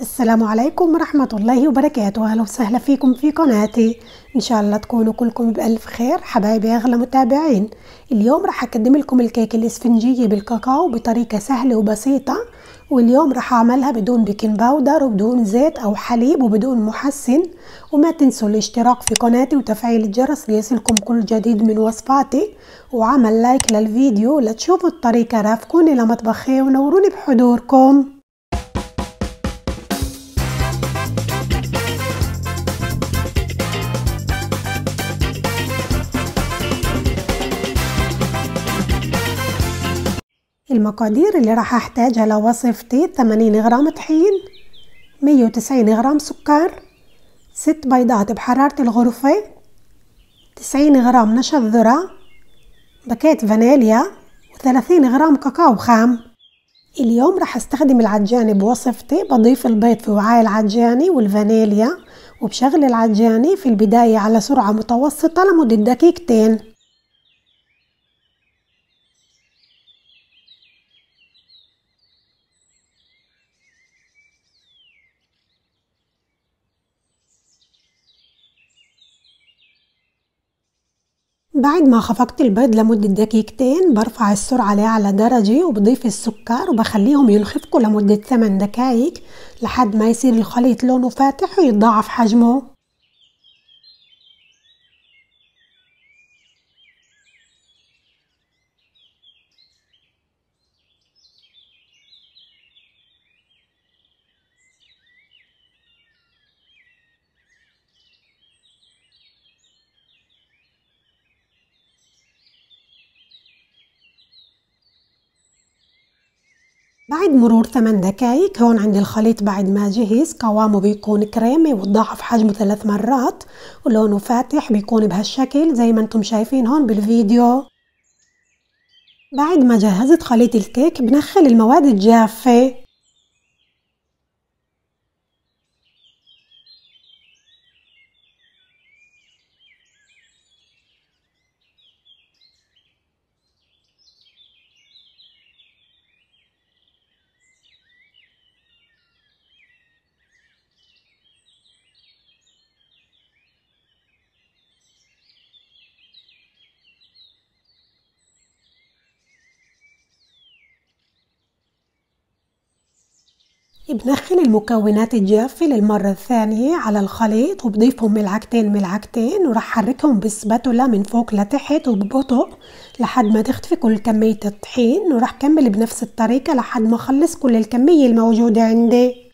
السلام عليكم ورحمة الله وبركاته أهلا وسهلا فيكم في قناتي إن شاء الله تكونوا كلكم بألف خير حبايبي أغلى متابعين اليوم راح أقدم لكم الكيك الإسفنجية بالكاكاو بطريقة سهلة وبسيطة واليوم راح أعملها بدون بيكنج باودر وبدون زيت أو حليب وبدون محسن وما تنسوا الاشتراك في قناتي وتفعيل الجرس ليصلكم كل جديد من وصفاتي وعمل لايك للفيديو لتشوفوا الطريقة رافقوني لمطبخي ونوروني بحضوركم المقادير اللي راح احتاجها لو وصف 80 غرام طحين 190 غرام سكر ست بيضات بحرارة الغرفة 90 غرام نشا ذرة باكيت فانيليا و30 غرام كاكاو خام اليوم راح استخدم العجانة بوصفتي بضيف البيض في وعاء العجانة والفانيليا وبشغل العجانة في البداية على سرعة متوسطة لمدة دقيقتين بعد ما خفقت البيض لمدة دقيقتين برفع السرعة لأعلى درجة وبضيف السكر وبخليهم ينخفقوا لمدة 8 دقايق لحد ما يصير الخليط لونه فاتح ويتضاعف حجمه بعد مرور 8 دقايق هون عندي الخليط بعد ما جهز قوامه بيكون كريمي وتضاعف حجمه ثلاث مرات ولونه فاتح بيكون بهالشكل زي ما انتم شايفين هون بالفيديو بعد ما جهزت خليط الكيك بنخل المواد الجافة بندخل المكونات الجافة للمرة الثانية على الخليط وبضيفهم ملعقتين ملعقتين ورح حركهم بالسباتولا من فوق لتحت وببطء لحد ما تختفي كل كمية الطحين ورح كمل بنفس الطريقة لحد ما أخلص كل الكمية الموجودة عندي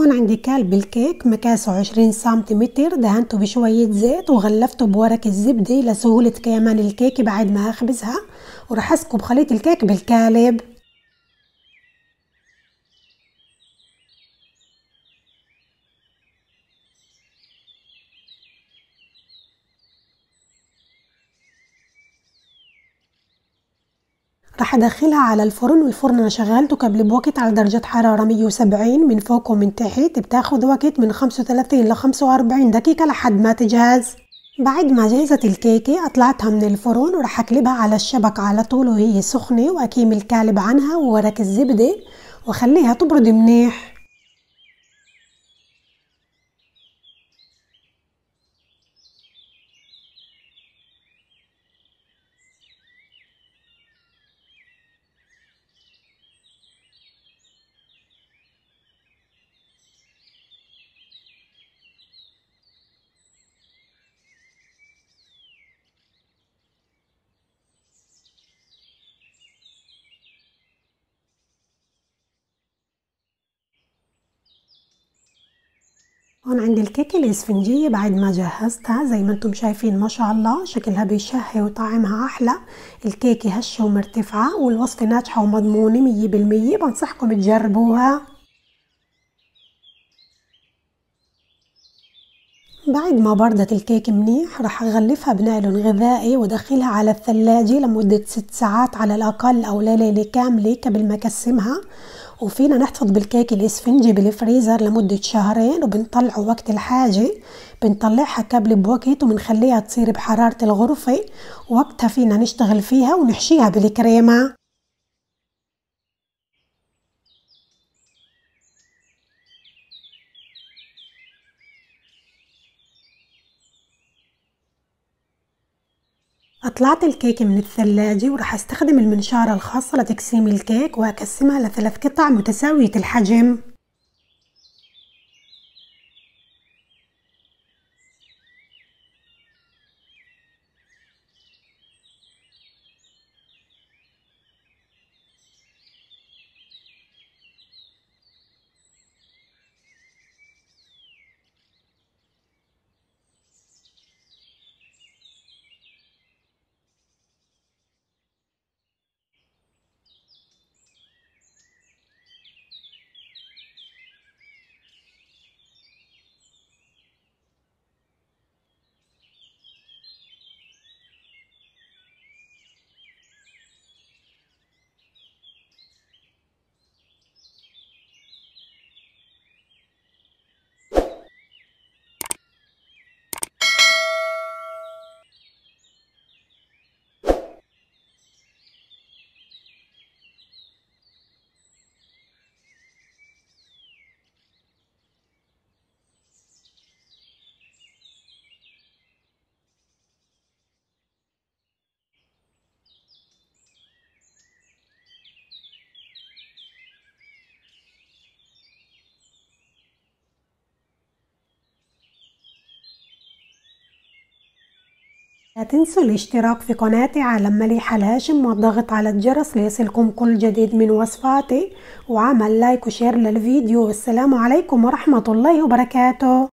هون عندي كالب الكيك مكاسه 20 سنتيمتر دهنته بشوية زيت وغلفته بورق الزبده لسهولة كيمان الكيك بعد ما أخبزها وراح أسكب خليط الكيك بالكالب راح ادخلها على الفرن والفرن انا شغلته قبل بوقت على درجة حرارة 170 من فوق ومن تحت بتاخد وقت من 35 ل 45 دقيقة لحد ما تجهز بعد ما جهزت الكيكة أطلعتها من الفرن وراح أقلبها على الشبك على طول وهي سخنة وأكيم الكالب عنها وورك الزبدة وأخليها تبرد منيح هون عندي الكيكه الاسفنجيه بعد ما جهزتها زي ما انتم شايفين ما شاء الله شكلها بيشهي وطعمها احلى الكيكه هشه ومرتفعه والوصفه ناجحه ومضمونه مية بالمية بنصحكم تجربوها بعد ما بردت الكيك منيح رح أغلفها بنايلون غذائي وأدخلها على الثلاجة لمدة ست ساعات على الأقل أو ليلة كاملة قبل ما أكسمها وفينا نحتفظ بالكيك الاسفنجي بالفريزر لمدة شهرين وبنطلعه وقت الحاجة بنطلعها قبل بوقت وبنخليها تصير بحرارة الغرفة وقتها فينا نشتغل فيها ونحشيها بالكريمة قطعت الكيك من الثلاجة وراح استخدم المنشارة الخاصة لتقسيم الكيك وأقسمها لثلاث قطع متساوية الحجم لا تنسوا الاشتراك في قناتي عالم مليحة هاشم والضغط على الجرس ليصلكم كل جديد من وصفاتي وعمل لايك وشير للفيديو والسلام عليكم ورحمة الله وبركاته